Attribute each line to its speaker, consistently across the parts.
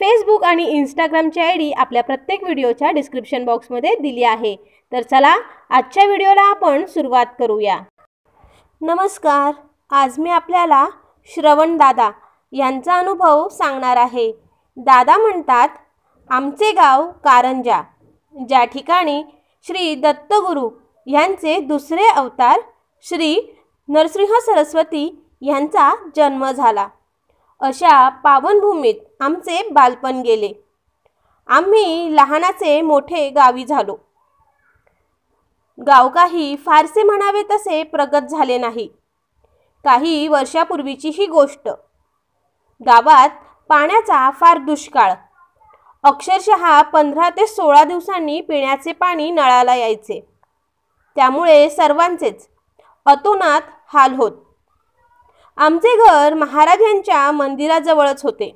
Speaker 1: Facebook आणि इंस्टाग्रामची I D आपल्या प्रत्येक व्हिडिओच्या डिस्क्रिप्शन बॉक्समध्ये दिली आहे तर चला आजच्या व्हिडिओला आपण सुरुवात करूया नमस्कार आज मी आपल्याला श्रवण दादा यांचा अनुभव सांगणार आहे दादा म्हणतात आमचे गाव कारंजा ज्या ठिकाणी श्री दत्तगुरू यांचे दुसरे अवतार श्री नरसिंह सरस्वती यांचा जन्म झाला अशा पावनभूमीत आमचे बालपण गेले आम्ही लहानाचे मोठे गावी झालो गाव काही फारसे म्हणावे तसे प्रगत झाले नाही काही वर्षापूर्वीची ही गोष्ट गावात पाण्याचा फार दुष्काळ अक्षरशः पंधरा ते सोळा दिवसांनी पिण्याचे पाणी नळाला यायचे त्यामुळे सर्वांचेच अतोनात हाल होत आमचे घर महाराजांच्या मंदिराजवळच होते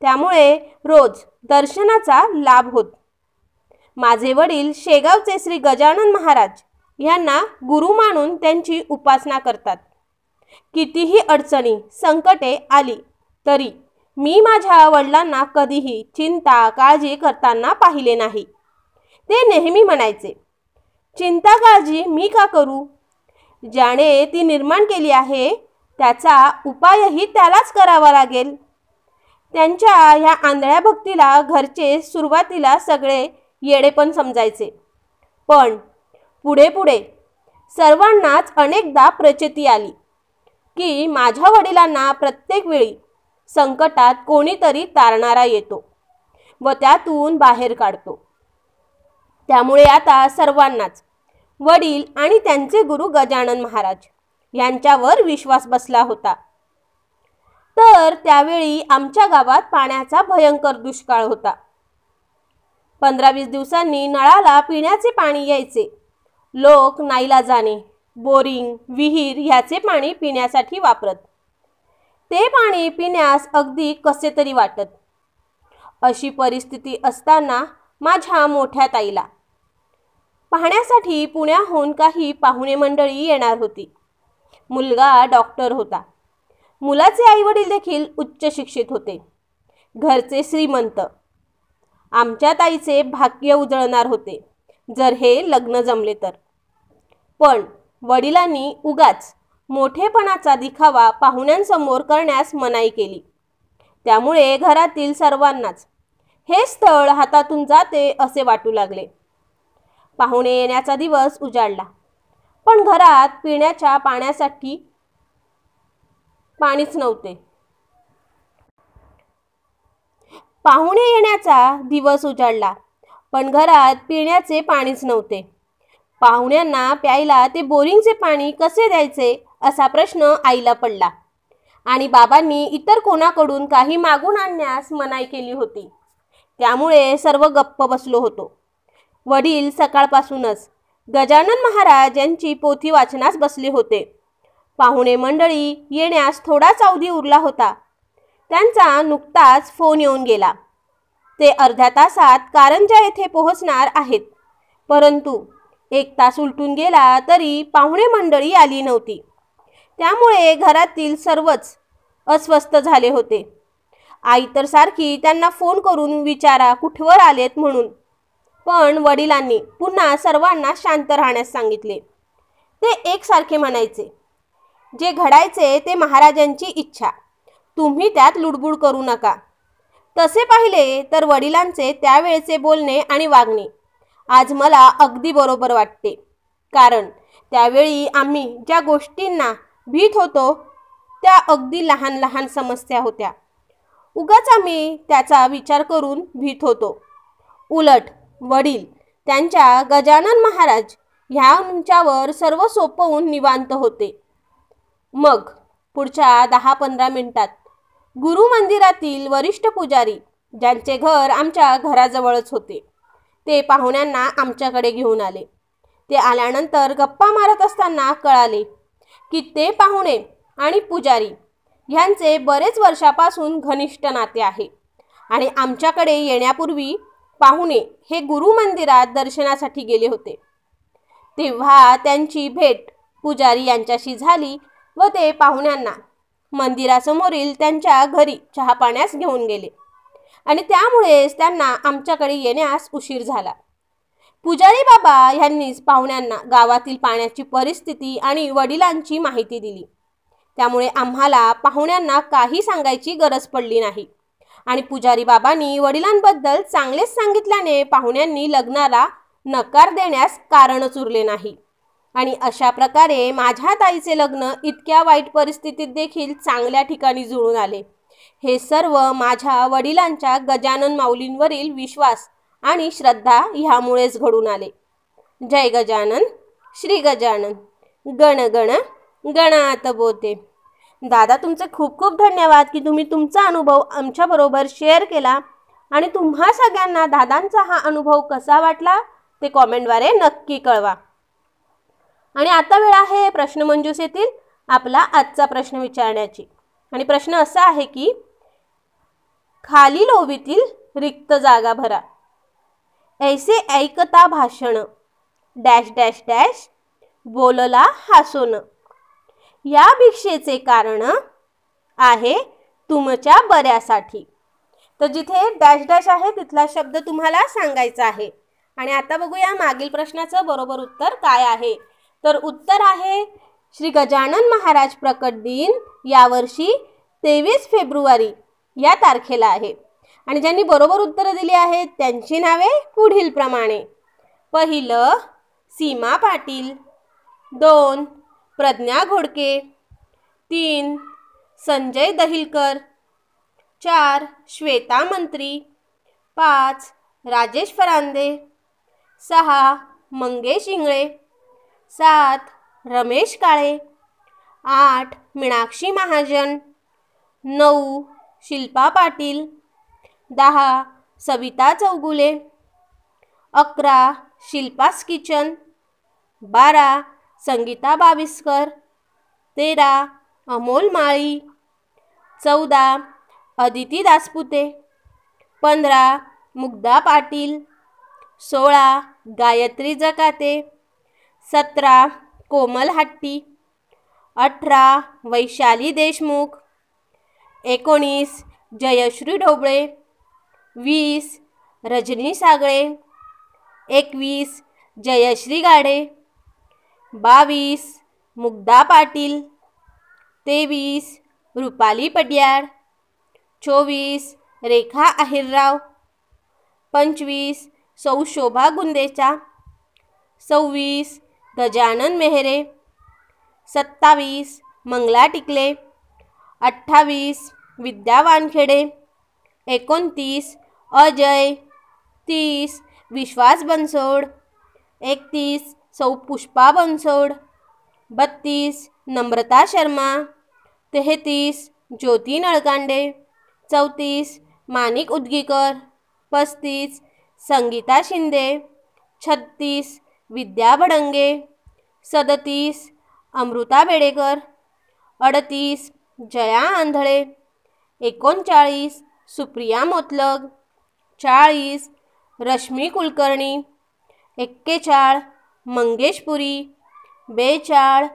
Speaker 1: त्यामुळे रोज दर्शनाचा लाभ होत माझे वडील शेगावचे श्री गजानन महाराज यांना गुरु मानून त्यांची उपासना करतात कितीही अडचणी संकटे आली तरी मी माझ्या वडिलांना कधीही चिंता काळजी करताना पाहिले नाही ते नेहमी म्हणायचे चिंता काळजी मी का करू ज्याने ती निर्माण केली आहे त्याचा उपायही त्यालाच करावा लागेल त्यांच्या ह्या आंधळ्या भक्तीला घरचे सुरुवातीला सगळे येडे पण समजायचे पण पुढे पुढे सर्वांनाच अनेकदा प्रचिती आली की माझ्या वडिलांना प्रत्येक वेळी संकटात कोणीतरी तारणारा येतो व त्यातून बाहेर काढतो त्यामुळे आता सर्वांनाच वडील आणि त्यांचे गुरु गजानन महाराज यांच्यावर विश्वास बसला होता तर त्यावेळी आमच्या गावात पाण्याचा भयंकर दुष्काळ होता पंधरा वीस दिवसांनी नळाला पिण्याचे पाणी यायचे लोक नाईला जाणे बोरिंग विहीर ह्याचे पाणी पिण्यासाठी वापरत ते पाणी पिण्यास अगदी कसे तरी वाटत अशी परिस्थिती असताना माझ्या मोठ्या ताईला पाहण्यासाठी पुण्याहून काही पाहुणे मंडळी येणार होती मुलगा डॉक्टर होता मुलाचे आईवडील देखील उच्च शिक्षित होते घरचे श्रीमंत आमच्या ताईचे भाग्य उजळणार होते जर हे लग्न जमले तर पण वडिलांनी उगाच मोठेपणाचा दिखावा पाहुण्यांसमोर करण्यास मनाई केली त्यामुळे घरातील सर्वांनाच हे स्थळ हातातून जाते असे वाटू लागले पाहुणे येण्याचा दिवस उजाडला पण घरात पिण्याच्या पाण्यासाठी पाणीच नव्हते पाहुणे येण्याचा दिवस उजाडला पण घरात पिण्याचे पाणीच नव्हते पाहुण्यांना प्यायला ते बोरिंगचे पाणी कसे द्यायचे असा प्रश्न आईला पडला आणि बाबांनी इतर कोणाकडून काही मागून आणण्यास मनाई केली होती त्यामुळे सर्व गप्प बसलो होतो वडील सकाळपासूनच गजानन महाराज यांची पोथी वाचनास बसले होते पाहुणे मंडळी येण्यास थोडाच अवधी उरला होता त्यांचा नुकताच फोन येऊन गेला ते अर्ध्या तासात कारंजा येथे पोहोचणार आहेत परंतु एक तास उलटून गेला तरी पाहुणे मंडळी आली नव्हती त्यामुळे घरातील सर्वच अस्वस्थ झाले होते आई तर सारखी त्यांना फोन करून विचारा कुठवर आलेत म्हणून पण वडिलांनी पुन्हा सर्वांना शांत राहण्यास सांगितले ते एकसारखे म्हणायचे जे घडायचे ते महाराजांची इच्छा तुम्ही त्यात लुडबुड करू नका तसे पाहिले तर वडिलांचे त्यावेळेचे बोलणे आणि वागणे आज मला अगदी बरोबर वाटते कारण त्यावेळी आम्ही ज्या गोष्टींना भीत होतो त्या अगदी लहान लहान समस्या होत्या उगाच आम्ही त्याचा विचार करून भीत होतो उलट वडील त्यांच्या गजानन महाराज ह्यांच्यावर सर्व सोपवून निवांत होते मग पुढच्या दहा पंधरा मिनिटात गुरु मंदिरातील वरिष्ठ पुजारी ज्यांचे घर आमच्या घराजवळच होते ते पाहुण्यांना आमच्याकडे घेऊन आले ते आल्यानंतर गप्पा मारत असताना कळाले की ते पाहुणे आणि पुजारी ह्यांचे बरेच वर्षापासून घनिष्ठ नाते आहे आणि आमच्याकडे येण्यापूर्वी पाहुणे हे गुरु मंदिरात दर्शनासाठी गेले होते तेव्हा त्यांची भेट पुजारी यांच्याशी झाली व ते पाहुण्यांना मंदिरासमोरील त्यांच्या घरी चहा पाण्यास घेऊन गेले आणि त्यामुळेच त्यांना आमच्याकडे येण्यास उशीर झाला पुजारी बाबा यांनीच पाहुण्यांना गावातील पाण्याची परिस्थिती आणि वडिलांची माहिती दिली त्यामुळे आम्हाला पाहुण्यांना काही सांगायची गरज पडली नाही आणि पुजारी बाबांनी वडिलांबद्दल चांगलेच सांगितल्याने पाहुण्यांनी लग्नाला नकार देण्यास कारणच उरले नाही आणि अशा प्रकारे माझ्या ताईचे लग्न इतक्या वाईट परिस्थितीत देखील चांगल्या ठिकाणी जुळून आले हे सर्व माझ्या वडिलांच्या गजानन माऊलींवरील विश्वास आणि श्रद्धा ह्यामुळेच घडून आले जय गजानन श्री गजानन गण गण गणात बोते दादा तुमचे खूप खूप धन्यवाद की तुम्ही तुमचा अनुभव आमच्याबरोबर शेअर केला आणि तुम्हा सगळ्यांना दादांचा हा अनुभव कसा वाटला ते कॉमेंटद्वारे नक्की कळवा आणि आता वेळ आहे मंजूस येतील आपला आजचा प्रश्न विचारण्याची आणि प्रश्न असा आहे की खाली लोवीतील रिक्त जागा भरा ऐसे ऐकता भाषण डॅश डॅश डॅश बोलला हसोनं या भिक्षेचे कारण आहे तुमच्या बऱ्यासाठी तर जिथे डॅश डॅश आहे तिथला शब्द तुम्हाला सांगायचा आहे आणि आता बघूया मागील प्रश्नाचं बरोबर उत्तर काय आहे तर उत्तर आहे श्री गजानन महाराज प्रकट दिन यावर्षी तेवीस फेब्रुवारी या तारखेला आहे आणि ज्यांनी बरोबर उत्तरं दिली आहेत त्यांची नावे पुढीलप्रमाणे पहिलं सीमा पाटील दोन प्रज्ञा घोडके तीन संजय दहिलकर चार श्वेता मंत्री पाच राजेश फरांदे सहा मंगेश इंगळे सात रमेश काळे आठ मीनाक्षी महाजन नऊ शिल्पा पाटील दहा सविता चौगुले अकरा शिल्पास किचन बारा संगीता बाविस्कर तेरा अमोल माळी चौदा अदिती दासपुते पंधरा मुग्धा पाटील सोळा गायत्री जकाते सतरा कोमल हट्टी अठरा वैशाली देशमुख एकोणीस जयश्री ढोबळे वीस रजनी सागळे एकवीस जयश्री गाडे बावीस मुग्धा पाटील तेवीस रुपाली पड्याळ चोवीस रेखा अहिरराव पंचवीस सौशोभा गुंदेचा सव्वीस गजानन मेहरे सत्तावीस मंगला टिकले अठ्ठावीस विद्या वानखेडे एकोणतीस अजय तीस विश्वास बनसोड एकतीस सौ पुष्पा बनसोड बत्तीस नम्रता शर्मा तेहतीस ज्योती नळकांडे चौतीस मानिक उद्गीकर पस्तीस संगीता शिंदे छत्तीस विद्या भडंगे सदतीस अमृता बेडेकर अडतीस जया आंधळे एकोणचाळीस सुप्रिया मोतलग चाळीस रश्मी कुलकर्णी एक्केचाळ मंगेश पुरी बेचाळ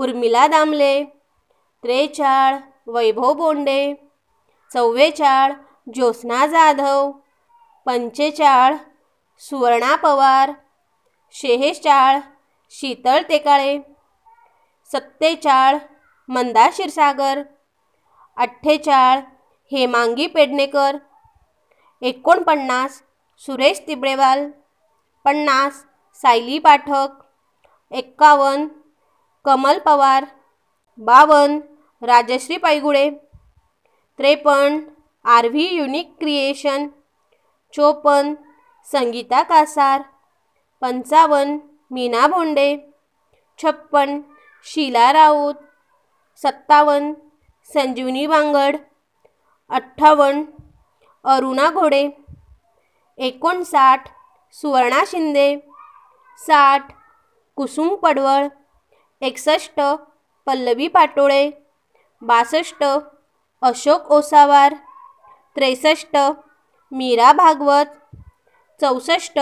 Speaker 1: उर्मिला दामले त्रेचाळ वैभव बोंडे चव्वेचाळ ज्योत्स्ना जाधव पंचेचाळ सुवर्णा पवार शेहेचाळ शीतळ तेकाळे सत्तेचाळ मंदा क्षीरसागर अठ्ठेचाळ हेमांगी पेडणेकर एकोणपन्नास सुरेश तिबळेवाल पन्नास सायली पाठक एक्कावन्न कमल पवार बावन राजश्री पैगुडे त्रेपन्न आर व्ही युनिक क्रिएशन चोपन्न संगीता कासार पंचावन्न मीना भोंडे छप्पन शीला राऊत सत्तावन्न संजीवनी बांगड अठ्ठावन्न अरुणा घोडे एकोणसाठ सुवर्णा शिंदे साठ कुसुम पडवळ एकसष्ट पल्लवी पाटोळे बासष्ट अशोक ओसावार त्रेसष्ट मीरा भागवत चौसष्ट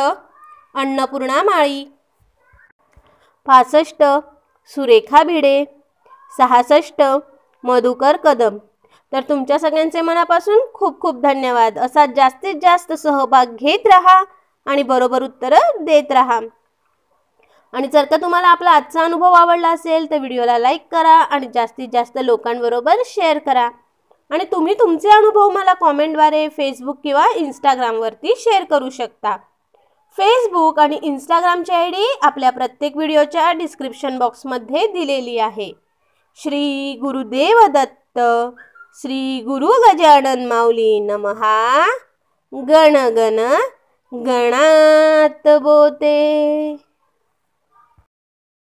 Speaker 1: अन्नपूर्णा माळी पासष्ट सुरेखा भिडे सहासष्ट मधुकर कदम तर तुमच्या सगळ्यांचे मनापासून खूप खूप धन्यवाद असा जास्तीत जास्त सहभाग घेत राहा आणि बरोबर उत्तरं देत राहा आणि जर का तुम्हाला आपला आजचा अनुभव आवडला असेल तर व्हिडिओला लाईक करा आणि जास्तीत जास्त लोकांबरोबर शेअर करा आणि तुम्ही तुमचे अनुभव मला कॉमेंटद्वारे फेसबुक किंवा इंस्टाग्रामवरती शेअर करू शकता फेसबुक आणि इंस्टाग्रामची आय डी आपल्या प्रत्येक व्हिडिओच्या डिस्क्रिप्शन बॉक्समध्ये दिलेली आहे श्री गुरुदेव दत्त श्री गुरु गजानन माऊली नमहा गण गण गणात बोते